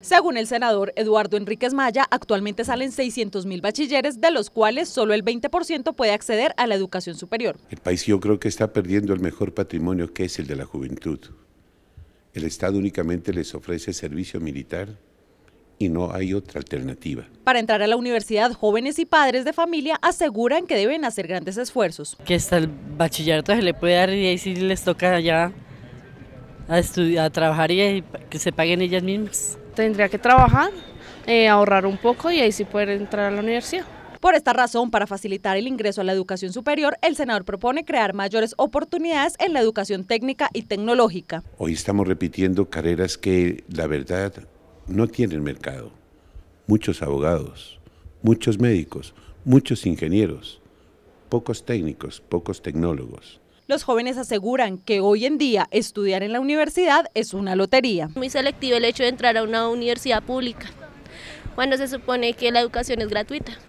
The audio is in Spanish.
Según el senador Eduardo Enríquez Maya, actualmente salen 600.000 bachilleres, de los cuales solo el 20% puede acceder a la educación superior. El país yo creo que está perdiendo el mejor patrimonio que es el de la juventud. El Estado únicamente les ofrece servicio militar y no hay otra alternativa. Para entrar a la universidad, jóvenes y padres de familia aseguran que deben hacer grandes esfuerzos. Que hasta el bachillerato se le puede dar y ahí sí les toca ya a, a trabajar y que se paguen ellas mismas tendría que trabajar, eh, ahorrar un poco y ahí sí poder entrar a la universidad. Por esta razón, para facilitar el ingreso a la educación superior, el senador propone crear mayores oportunidades en la educación técnica y tecnológica. Hoy estamos repitiendo carreras que, la verdad, no tienen mercado. Muchos abogados, muchos médicos, muchos ingenieros, pocos técnicos, pocos tecnólogos. Los jóvenes aseguran que hoy en día estudiar en la universidad es una lotería. Muy selectivo el hecho de entrar a una universidad pública, cuando se supone que la educación es gratuita.